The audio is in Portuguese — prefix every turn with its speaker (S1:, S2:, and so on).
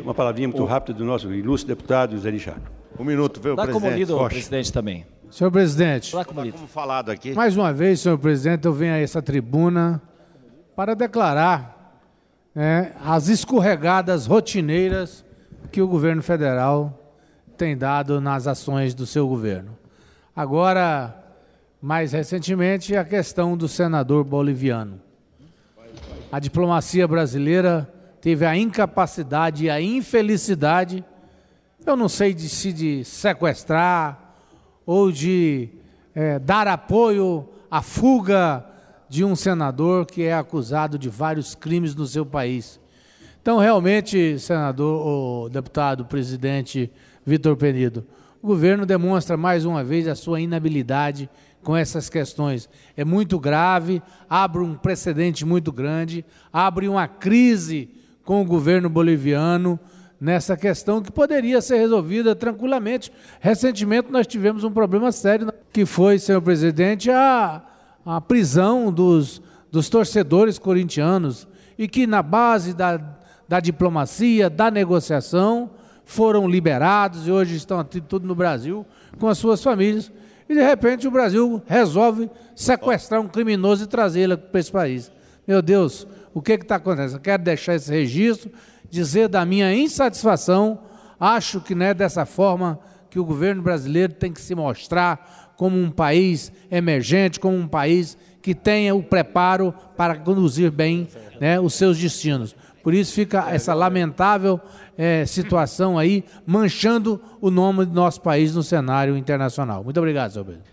S1: Uma palavrinha muito o... rápida do nosso ilustre deputado Zé Richard. Um minuto, viu, Dá presidente. como lido, o presidente, também. Senhor presidente, Dá como, como falado aqui. mais uma vez, senhor presidente, eu venho a essa tribuna para declarar né, as escorregadas rotineiras que o governo federal tem dado nas ações do seu governo. Agora, mais recentemente, a questão do senador boliviano. A diplomacia brasileira teve a incapacidade e a infelicidade, eu não sei de, se de sequestrar ou de é, dar apoio à fuga de um senador que é acusado de vários crimes no seu país. Então, realmente, senador, deputado, presidente Vitor Penido, o governo demonstra mais uma vez a sua inabilidade com essas questões. É muito grave, abre um precedente muito grande, abre uma crise com o governo boliviano nessa questão que poderia ser resolvida tranquilamente. Recentemente nós tivemos um problema sério que foi, senhor presidente, a, a prisão dos, dos torcedores corintianos e que na base da, da diplomacia, da negociação, foram liberados e hoje estão aqui tudo no Brasil com as suas famílias. E de repente o Brasil resolve sequestrar um criminoso e trazê-lo para esse país. Meu Deus, o que está acontecendo. Quero deixar esse registro, dizer da minha insatisfação. Acho que não é dessa forma que o governo brasileiro tem que se mostrar como um país emergente, como um país que tenha o preparo para conduzir bem né, os seus destinos. Por isso fica essa lamentável é, situação aí, manchando o nome do nosso país no cenário internacional. Muito obrigado, senhor presidente.